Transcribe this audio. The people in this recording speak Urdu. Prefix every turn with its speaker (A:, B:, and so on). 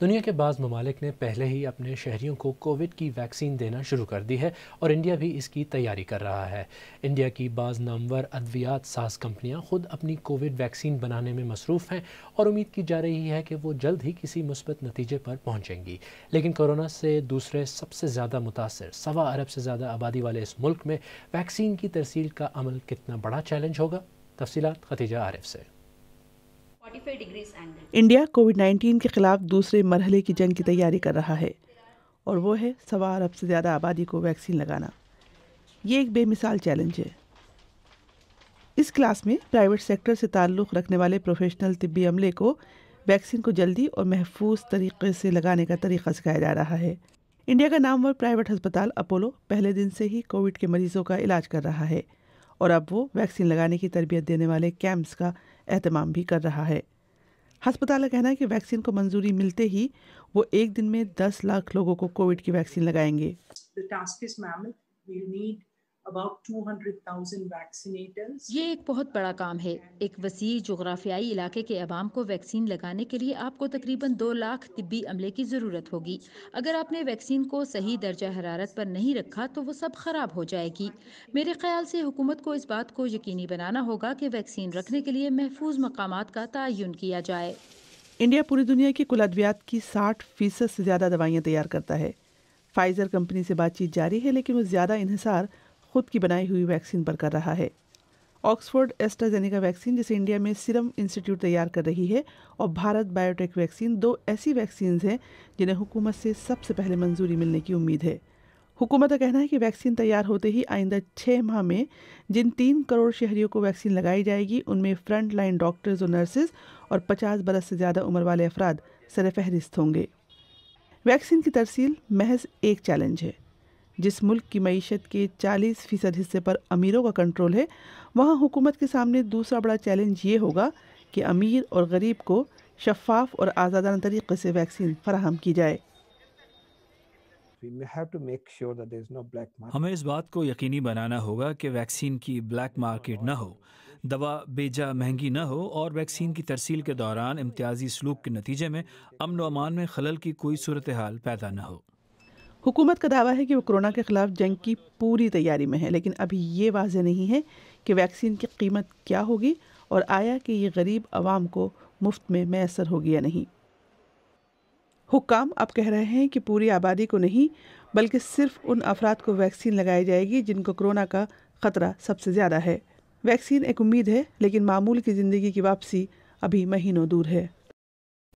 A: دنیا کے بعض ممالک نے پہلے ہی اپنے شہریوں کو کووڈ کی ویکسین دینا شروع کر دی ہے اور انڈیا بھی اس کی تیاری کر رہا ہے انڈیا کی بعض نامور ادویات ساز کمپنیاں خود اپنی کووڈ ویکسین بنانے میں مصروف ہیں اور امید کی جا رہی ہے کہ وہ جلد ہی کسی مثبت نتیجے پر پہنچیں گی لیکن کورونا سے دوسرے سب سے زیادہ متاثر سوا ارب سے زیادہ آبادی والے اس ملک میں ویکسین کی ترسیل کا عمل کتنا بڑا چیلنج ہوگا تفصیلات ختیجہ عارف سے
B: انڈیا کووڈ نائنٹین کے خلاف دوسرے مرحلے کی جنگ کی تیاری کر رہا ہے اور وہ ہے سوا ارب سے زیادہ آبادی کو ویکسین لگانا یہ ایک بے مثال چیلنج ہے اس کلاس میں پرائیویٹ سیکٹر سے تعلق رکھنے والے پروفیشنل طبی عملے کو ویکسین کو جلدی اور محفوظ طریقے سے لگانے کا طریقہ سکھایا جا رہا ہے انڈیا کا نامور پرائیویٹ ہسپتال اپولو پہلے دن سے ہی کووڈ کے مریضوں کا علاج کر رہا ہے اور اب وہ ویکسین لگانے کی تربیت دینے والے کیمپس کا اہتمام بھی کر رہا ہے ہسپتال کا کہنا ہے کہ ویکسین کو منظوری ملتے ہی وہ ایک دن میں دس لاکھ لوگوں کو کووڈ کی ویکسین لگائیں گے
C: یہ ایک بہت بڑا کام ہے ایک وسیع جغرافیائی علاقے کے عوام کو ویکسین لگانے کے لیے آپ کو تقریباً دو لاکھ طبی عملے کی ضرورت ہوگی اگر آپ نے ویکسین کو صحیح درجہ حرارت پر نہیں رکھا تو وہ سب خراب ہو جائے گی میرے خیال سے حکومت کو اس بات کو یقینی بنانا ہوگا کہ ویکسین رکھنے کے لیے محفوظ مقامات کا تعین کیا جائے
B: انڈیا پوری دنیا کی کل ادویات کی ساٹھ فیصد سے زیادہ دوائیاں تیار کرتا ہے فائزر کمپنی سے بات چیت جاری ہے لیکن وہ زیادہ انحصار خود کی بنائی ہوئی ویکسین پر کر رہا ہے آکسفورڈ ایسٹرازینیکا ویکسین جسے انڈیا میں سیرم انسٹیٹیوٹ تیار کر رہی ہے اور بھارت بایوٹیک ویکسین دو ایسی ویکسینز ہیں جنہیں حکومت سے سب سے پہلے منظوری ملنے کی امید ہے حکومت کا کہنا ہے کہ ویکسین تیار ہوتے ہی آئندہ چھ ماہ میں جن تین کروڑ شہریوں کو ویکسین لگائی جائے گی ان میں فرنٹ لائن ڈاکٹرز اور نرسز اور پچاس برس سے زیادہ عمر والے افراد سر فہرست ہوں گے ویکسین کی ترسیل محض ایک چیلنج ہے جس ملک کی معیشت کے چالیس فیصد حصے پر امیروں کا کنٹرول ہے وہاں حکومت کے سامنے دوسرا بڑا چیلنج یہ ہوگا کہ امیر اور غریب کو شفاف اور آزادانہ طریقے سے ویکسین فراہم کی جائے
A: ہمیں اس بات کو یقینی بنانا ہوگا کہ ویکسین کی بلیک مارکیٹ نہ ہو دوا بے جا مہنگی نہ ہو اور ویکسین کی ترسیل کے دوران امتیازی سلوک کے نتیجے میں امن و امان میں خلل کی کوئی صورتحال پیدا نہ ہو
B: حکومت کا دعویٰ ہے کہ وہ کرونا کے خلاف جنگ کی پوری تیاری میں ہے لیکن ابھی یہ واضح نہیں ہے کہ ویکسین کی قیمت کیا ہوگی اور آیا کہ یہ غریب عوام کو مفت میں میسر ہوگی یا نہیں حکام اب کہہ رہے ہیں کہ پوری آبادی کو نہیں بلکہ صرف ان افراد کو ویکسین لگائی جائے گی جن کو کرونا کا خطرہ سب سے زیادہ ہے ویکسین ایک امید ہے لیکن معمول کی زندگی کی واپسی ابھی مہینوں دور ہے